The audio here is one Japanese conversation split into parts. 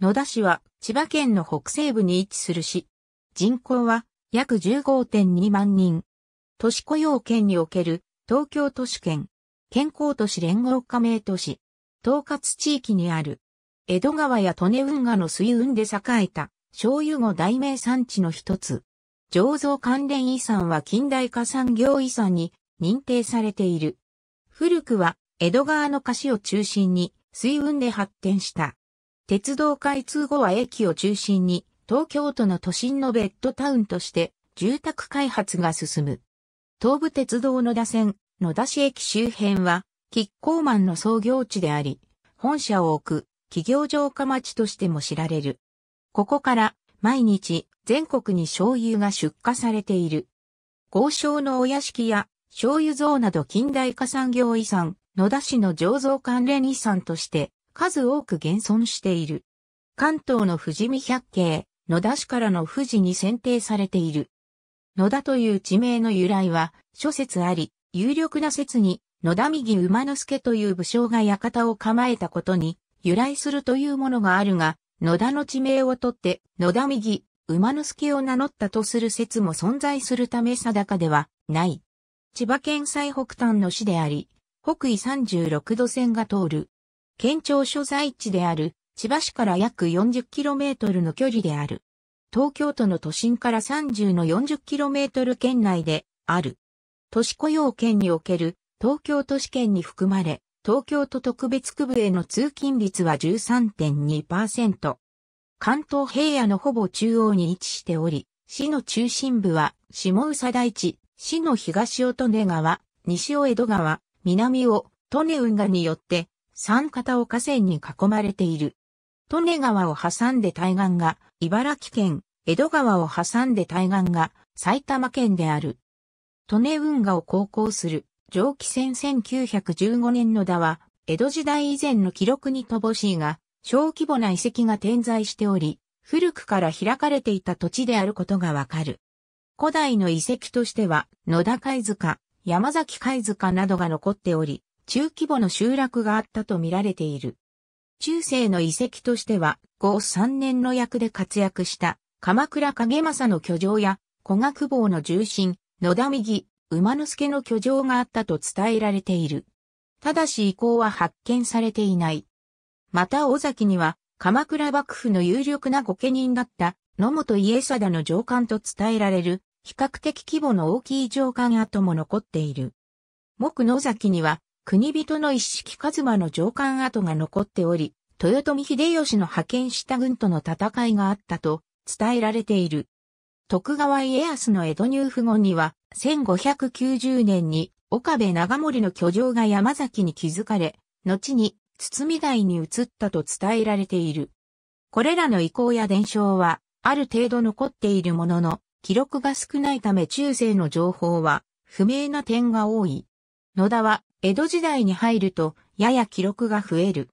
野田市は千葉県の北西部に位置する市。人口は約15.2万人。都市雇用圏における東京都市圏、健康都市連合加盟都市、統括地域にある。江戸川や利根運河の水運で栄えた醤油後大名産地の一つ。醸造関連遺産は近代化産業遺産に認定されている。古くは江戸川の菓子を中心に水運で発展した。鉄道開通後は駅を中心に東京都の都心のベッドタウンとして住宅開発が進む。東武鉄道野田線、野田市駅周辺はキッコーマンの創業地であり、本社を置く企業城下町としても知られる。ここから毎日全国に醤油が出荷されている。豪商のお屋敷や醤油像など近代化産業遺産、野田市の醸造関連遺産として数多く現存している。関東の富士見百景、野田市からの富士に選定されている。野田という地名の由来は諸説あり、有力な説に野田右馬之助という武将が館を構えたことに由来するというものがあるが、野田の地名をとって野田右馬之助を名乗ったとする説も存在するため定かではない。千葉県最北端の市であり、北緯36度線が通る県庁所在地である千葉市から約 40km の距離である。東京都の都心から30の 40km 圏内である。都市雇用圏における東京都市圏に含まれ、東京都特別区部への通勤率は13.2%。関東平野のほぼ中央に位置しており、市の中心部は下宇佐大地、市の東尾利根川、西尾江戸川、南尾利根運河によって三方河線に囲まれている。利根川を挟んで対岸が茨城県、江戸川を挟んで対岸が埼玉県である。利根運河を航行する蒸気船1915年の田は、江戸時代以前の記録に乏しいが、小規模な遺跡が点在しており、古くから開かれていた土地であることがわかる。古代の遺跡としては、野田貝塚、山崎貝塚などが残っており、中規模の集落があったと見られている。中世の遺跡としては、後3年の役で活躍した、鎌倉影政の居城や、古学坊の重臣、野田右、馬之助の居城があったと伝えられている。ただし遺構は発見されていない。また尾崎には、鎌倉幕府の有力な御家人だった、野本家貞の上官と伝えられる、比較的規模の大きい上官跡も残っている。木野崎には、国人の一式一馬の上官跡が残っており、豊臣秀吉の派遣した軍との戦いがあったと伝えられている。徳川家康の江戸入府後には、1590年に岡部長森の居城が山崎に築かれ、後に堤台に移ったと伝えられている。これらの遺構や伝承は、ある程度残っているものの、記録が少ないため中世の情報は不明な点が多い。野田は江戸時代に入ると、やや記録が増える。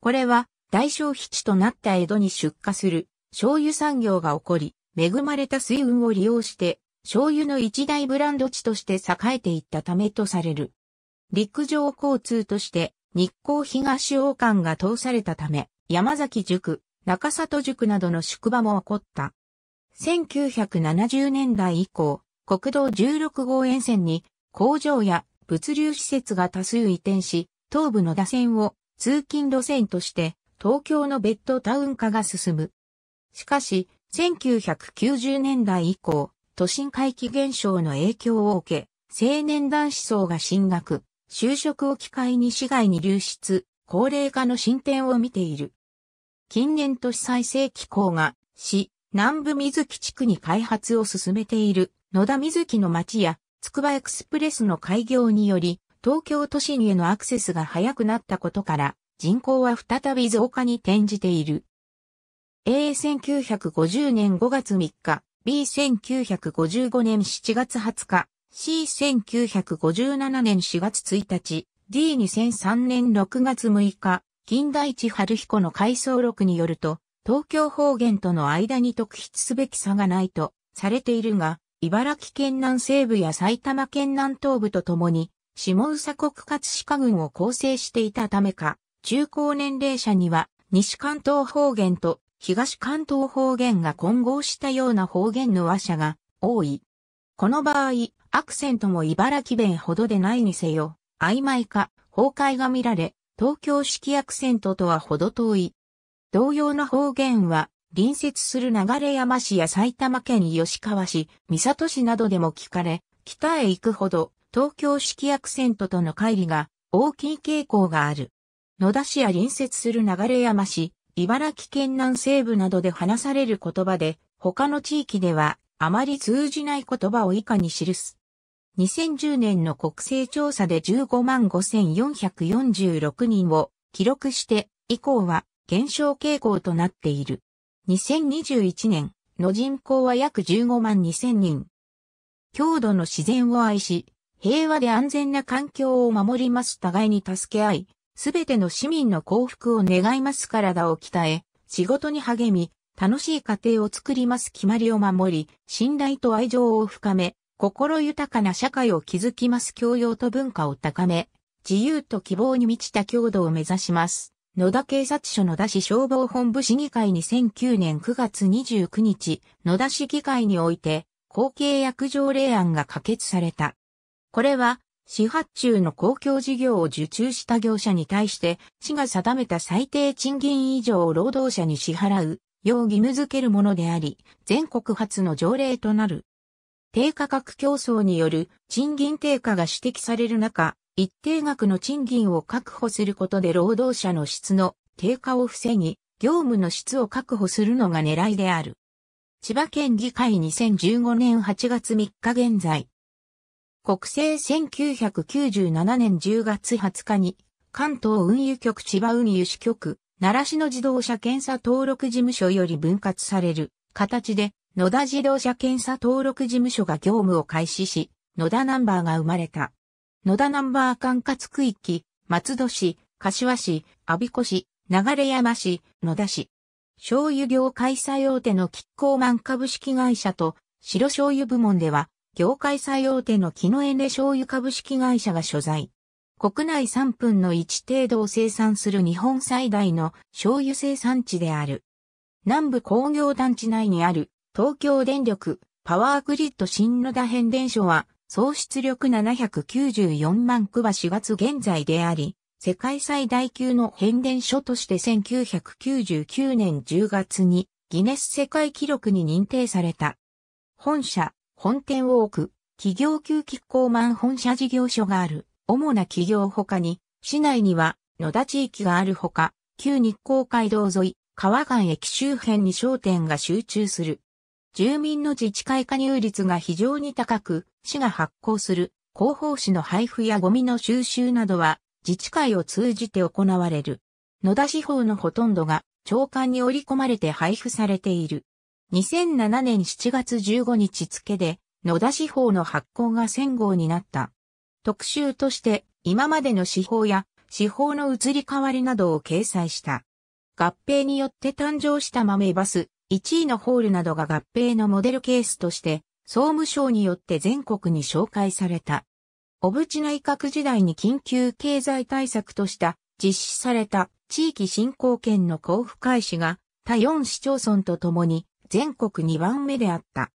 これは、大消費地となった江戸に出荷する醤油産業が起こり、恵まれた水運を利用して、醤油の一大ブランド地として栄えていったためとされる。陸上交通として日光東王館が通されたため、山崎塾、中里塾などの宿場も起こった。1970年代以降、国道16号沿線に工場や物流施設が多数移転し、東部の打線を通勤路線として東京のベッドタウン化が進む。しかし、1990年代以降、都心回帰現象の影響を受け、青年男子層が進学、就職を機会に市外に流出、高齢化の進展を見ている。近年都市再生機構が、市、南部水木地区に開発を進めている、野田水木の町や、つくばエクスプレスの開業により、東京都心へのアクセスが早くなったことから、人口は再び増加に転じている。A1950 年5月3日、B1955 年7月20日、C1957 年4月1日、D2003 年6月6日、近代地春彦の回想録によると、東京方言との間に特筆すべき差がないとされているが、茨城県南西部や埼玉県南東部とともに、下宇佐国葛飾郡を構成していたためか、中高年齢者には、西関東方言と東関東方言が混合したような方言の話者が多い。この場合、アクセントも茨城弁ほどでないにせよ、曖昧か崩壊が見られ、東京式アクセントとはほど遠い。同様の方言は隣接する流山市や埼玉県吉川市、三里市などでも聞かれ、北へ行くほど東京式アクセントとの乖離が大きい傾向がある。野田市や隣接する流山市、茨城県南西部などで話される言葉で、他の地域ではあまり通じない言葉を以下に記す。2010年の国勢調査で15万5446人を記録して以降は減少傾向となっている。2021年の人口は約15万2000人。郷土の自然を愛し、平和で安全な環境を守ります。互いに助け合い、すべての市民の幸福を願います。体を鍛え、仕事に励み、楽しい家庭を作ります。決まりを守り、信頼と愛情を深め、心豊かな社会を築きます。教養と文化を高め、自由と希望に満ちた郷土を目指します。野田警察署野田市消防本部市議会に2009年9月29日、野田市議会において、後継役条例案が可決された。これは、市発注の公共事業を受注した業者に対して、市が定めた最低賃金以上を労働者に支払う、よう義務付けるものであり、全国初の条例となる。低価格競争による賃金低下が指摘される中、一定額の賃金を確保することで労働者の質の低下を防ぎ、業務の質を確保するのが狙いである。千葉県議会2015年8月3日現在。国政1997年10月20日に、関東運輸局千葉運輸支局、奈良市の自動車検査登録事務所より分割される形で、野田自動車検査登録事務所が業務を開始し、野田ナンバーが生まれた。野田ナンバー管轄区域、松戸市、柏市、阿鼻子市、流山市、野田市。醤油業界最大手のキッコーマン株式会社と、白醤油部門では、業界最大手の木のエネ醤油株式会社が所在。国内3分の1程度を生産する日本最大の醤油生産地である。南部工業団地内にある東京電力パワーグリッド新野田変電所は総出力794万区は4月現在であり、世界最大級の変電所として1999年10月にギネス世界記録に認定された。本社、本店を置く、企業級キッコーマン本社事業所がある、主な企業他に、市内には野田地域があるほか、旧日光街道沿い、川岸駅周辺に商店が集中する。住民の自治会加入率が非常に高く、市が発行する広報誌の配布やゴミの収集などは自治会を通じて行われる。野田司法のほとんどが長官に織り込まれて配布されている。2007年7月15日付で野田司法の発行が戦後号になった。特集として今までの司法や司法の移り変わりなどを掲載した。合併によって誕生した豆バス、1位のホールなどが合併のモデルケースとして、総務省によって全国に紹介された。小渕内閣時代に緊急経済対策とした実施された地域振興券の交付開始が他4市町村とともに全国2番目であった。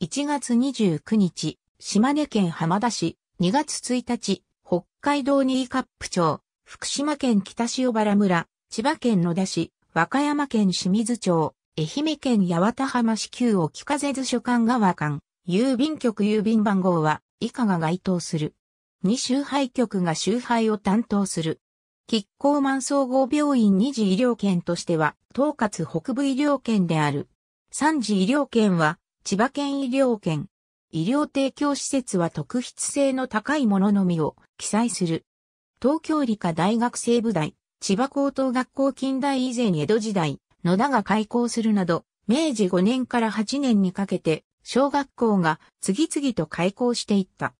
1月29日、島根県浜田市、2月1日、北海道新カップ町、福島県北塩原村、千葉県野田市、和歌山県清水町、愛媛県八幡浜市旧沖風図書館側館、郵便局郵便番号は以下が該当する。二周配局が周配を担当する。吉ッ万総合病院二次医療圏としては、統括北部医療圏である。三次医療圏は、千葉県医療圏。医療提供施設は特筆性の高いもののみを記載する。東京理科大学生部大、千葉高等学校近代以前江戸時代、野田が開校するなど、明治5年から8年にかけて、小学校が次々と開校していった。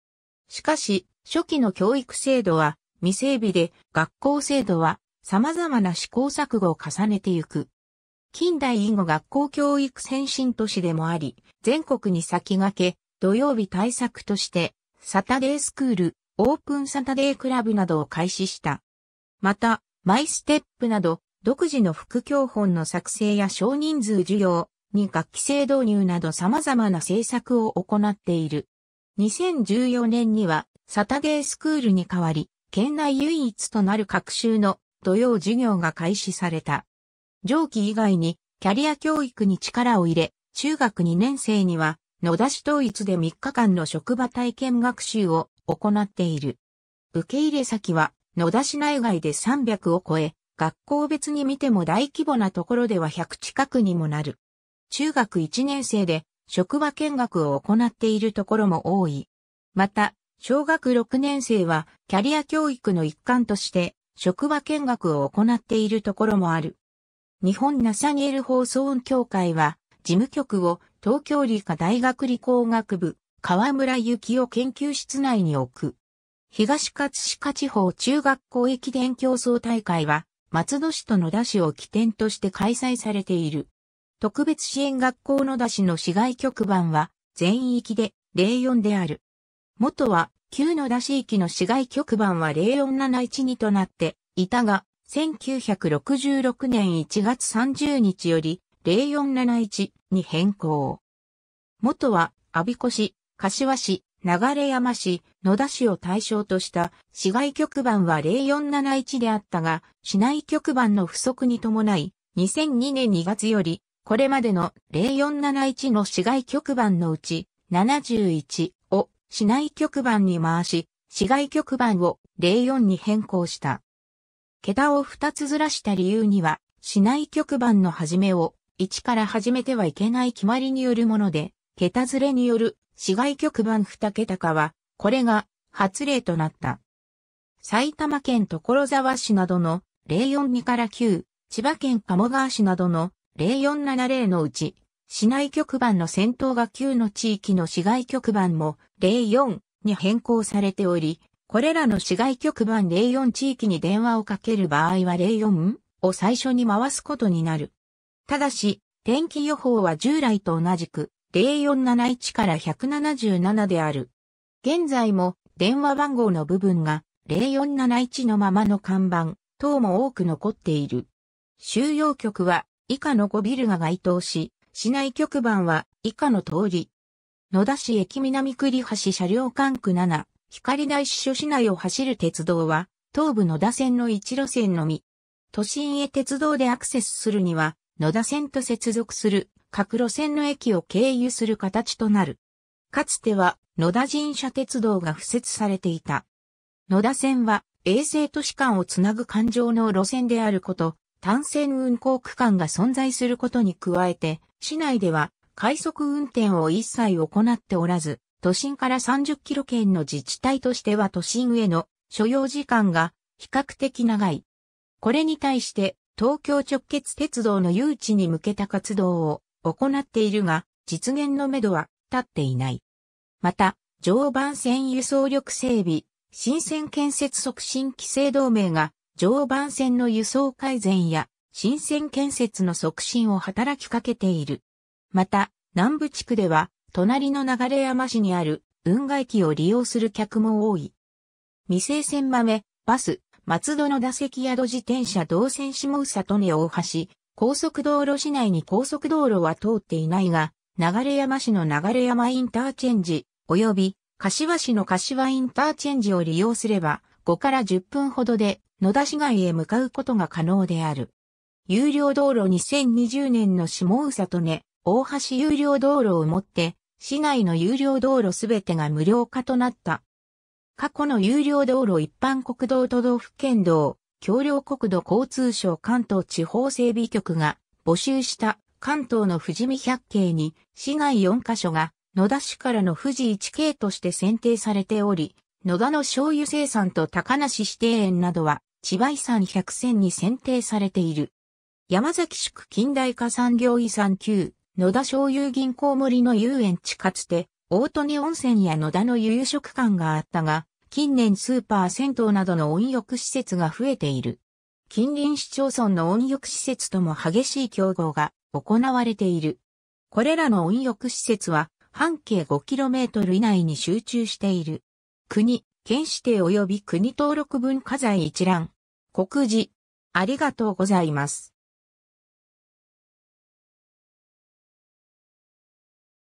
しかし、初期の教育制度は未整備で、学校制度は様々な試行錯誤を重ねてゆく。近代以後学校教育先進都市でもあり、全国に先駆け、土曜日対策として、サタデースクール、オープンサタデークラブなどを開始した。また、マイステップなど、独自の副教本の作成や少人数授業に学期制導入など様々な政策を行っている。2014年にはサタデースクールに代わり、県内唯一となる各週の土曜授業が開始された。上記以外にキャリア教育に力を入れ、中学2年生には野田市統一で3日間の職場体験学習を行っている。受け入れ先は野田市内外で300を超え、学校別に見ても大規模なところでは100近くにもなる。中学1年生で職場見学を行っているところも多い。また、小学6年生はキャリア教育の一環として職場見学を行っているところもある。日本ナサニエル放送音協会は事務局を東京理科大学理工学部河村幸夫研究室内に置く。東葛飾地方中学校駅伝競争大会は松戸市と野田市を起点として開催されている。特別支援学校野田市の市外局番は全域で04である。元は旧野田市域の市外局番は04712となっていたが、1966年1月30日より0471に変更。元は、阿鼻子市、柏市、流山市、野田市を対象とした市外局番は0471であったが、市内局番の不足に伴い、2002年2月より、これまでの0471の市外局番のうち、71を市内局番に回し、市外局番を04に変更した。桁を2つずらした理由には、市内局番の始めを1から始めてはいけない決まりによるもので、桁ずれによる市外局番二桁化は、これが発令となった。埼玉県所沢市などの042から9、千葉県鴨川市などの0470のうち、市内局番の先頭が9の地域の市外局番も04に変更されており、これらの市外局番04地域に電話をかける場合は04を最初に回すことになる。ただし、天気予報は従来と同じく0471から177である。現在も電話番号の部分が0471のままの看板等も多く残っている。収容局は以下の5ビルが該当し、市内局番は以下の通り。野田市駅南栗橋車両管区7、光大支所市内を走る鉄道は、東武野田線の一路線のみ。都心へ鉄道でアクセスするには、野田線と接続する各路線の駅を経由する形となる。かつては野田神社鉄道が付設されていた。野田線は衛星都市間をつなぐ環状の路線であること、単線運行区間が存在することに加えて、市内では快速運転を一切行っておらず、都心から30キロ圏の自治体としては都心への所要時間が比較的長い。これに対して東京直結鉄道の誘致に向けた活動を行っているが、実現のめどは立っていない。また、常磐線輸送力整備、新線建設促進規制同盟が、常磐線の輸送改善や、新線建設の促進を働きかけている。また、南部地区では、隣の流山市にある運河駅を利用する客も多い。未成線豆、バス、松戸の打席宿自転車動線下宇里に大橋、高速道路市内に高速道路は通っていないが、流山市の流山インターチェンジ、及び柏市の柏インターチェンジを利用すれば、5から10分ほどで野田市街へ向かうことが可能である。有料道路2020年の下宇佐とね、大橋有料道路をもって、市内の有料道路すべてが無料化となった。過去の有料道路一般国道都道府県道、橋梁国土交通省関東地方整備局が募集した関東の富士見百景に市内4カ所が野田市からの富士一景として選定されており、野田の醤油生産と高梨指定園などは千葉遺産百選に選定されている。山崎宿近代化産業遺産級野田醤油銀行森の遊園地かつて大利温泉や野田の夕食館があったが、近年スーパー銭湯などの温浴施設が増えている。近隣市町村の温浴施設とも激しい競合が行われている。これらの温浴施設は半径 5km 以内に集中している。国、県指定及び国登録文化財一覧。告示。ありがとうございます。